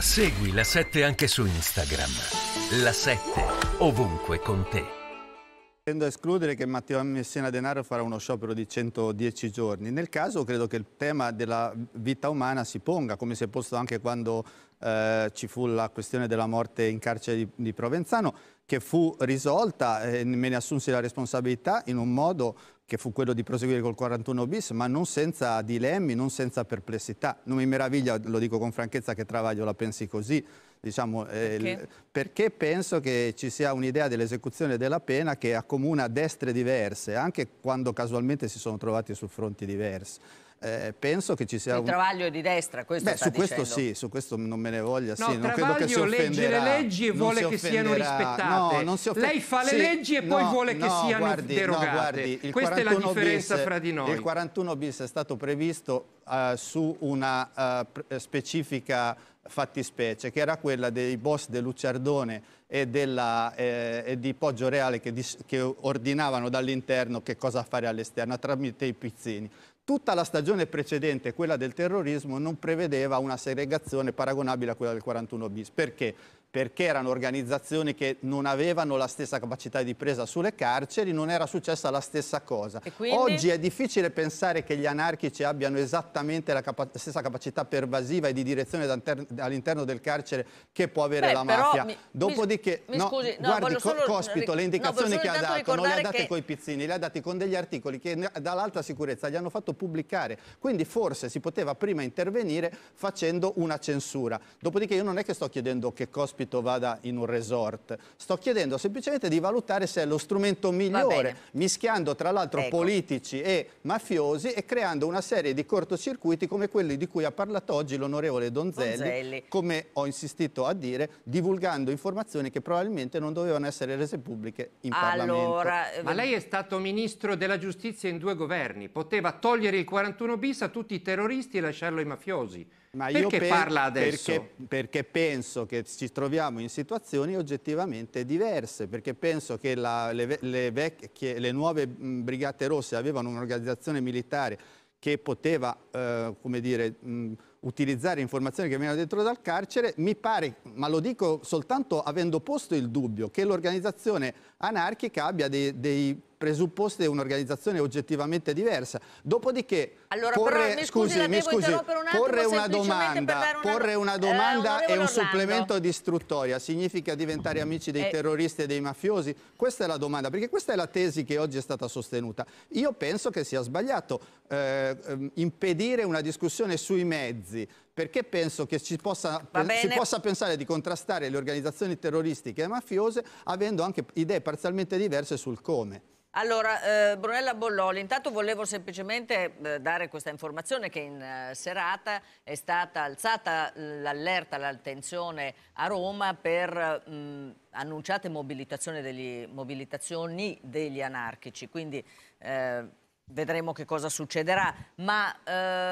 Segui la 7 anche su Instagram. La 7 ovunque con te. Tendo a escludere che Matteo Messina Denaro farà uno sciopero di 110 giorni. Nel caso credo che il tema della vita umana si ponga, come si è posto anche quando eh, ci fu la questione della morte in carcere di, di Provenzano, che fu risolta eh, e me ne assunsi la responsabilità in un modo che fu quello di proseguire col 41 bis, ma non senza dilemmi, non senza perplessità. Non mi meraviglia, lo dico con franchezza, che Travaglio la pensi così, Diciamo, eh, perché? Eh, perché? penso che ci sia un'idea dell'esecuzione della pena che accomuna destre diverse, anche quando casualmente si sono trovati su fronti diversi eh, penso che ci sia un... travaglio di destra, questo Beh, su dicendo. questo sì, su questo non me ne voglia, no, sì, non credo che si offenderà. legge le leggi e vuole che siano rispettate. No, non si offende... Lei fa le sì, leggi e poi no, vuole che siano guardi, derogate. Guardi, Questa è la differenza bis, fra di noi. Il 41 bis è stato previsto uh, su una uh, specifica fattispecie, che era quella dei boss de Luciardone e, della, eh, e di Poggio Reale che, che ordinavano dall'interno che cosa fare all'esterno tramite i pizzini. Tutta la stagione precedente, quella del terrorismo, non prevedeva una segregazione paragonabile a quella del 41 bis. Perché? Perché erano organizzazioni che non avevano la stessa capacità di presa sulle carceri, non era successa la stessa cosa. Oggi è difficile pensare che gli anarchici abbiano esattamente la capa stessa capacità pervasiva e di direzione all'interno del carcere che può avere Beh, la mafia. Mi, Dopodiché, mi, no, scusi, no, guardi, co Cospito, le indicazioni no, che ha dato non le ha date che... coi pizzini, le ha date con degli articoli che dall'alta sicurezza gli hanno fatto pubblicare. Quindi forse si poteva prima intervenire facendo una censura. Dopodiché io non è che sto chiedendo che Cospito vada in un resort, sto chiedendo semplicemente di valutare se è lo strumento migliore, mischiando tra l'altro ecco. politici e mafiosi e creando una serie di cortocircuiti come quelli di cui ha parlato oggi l'onorevole Donzelli, Donzelli, come ho insistito a dire, divulgando informazioni che probabilmente non dovevano essere rese pubbliche in allora, Parlamento. Ma lei è stato ministro della giustizia in due governi, poteva togliere togliere il 41 bis a tutti i terroristi e lasciarlo ai mafiosi. Ma perché per, parla adesso? Perché, perché, penso che ci troviamo in situazioni oggettivamente diverse, perché penso che la, le, le, vecchie, le nuove mm, brigate rosse avevano un'organizzazione militare che poteva, eh, come dire, mh, mm, utilizzare informazioni che venivano dentro dal carcere, mi pare, ma lo dico soltanto avendo posto il dubbio, che l'organizzazione anarchica abbia dei, dei presupposte un'organizzazione oggettivamente diversa. Dopodiché, allora, porre, però, mi scusi, scusi, mi scusi un porre una domanda, una, porre eh, una domanda eh, e un supplemento di istruttoria significa diventare amici dei eh. terroristi e dei mafiosi? Questa è la domanda, perché questa è la tesi che oggi è stata sostenuta. Io penso che sia sbagliato eh, ehm, impedire una discussione sui mezzi, perché penso che si possa, si possa pensare di contrastare le organizzazioni terroristiche e mafiose avendo anche idee parzialmente diverse sul come. Allora, eh, Brunella Bolloli, intanto volevo semplicemente eh, dare questa informazione che in eh, serata è stata alzata l'allerta, l'attenzione a Roma per mh, mm, annunciate degli, mobilitazioni degli anarchici, quindi eh, vedremo che cosa succederà. Ma, eh,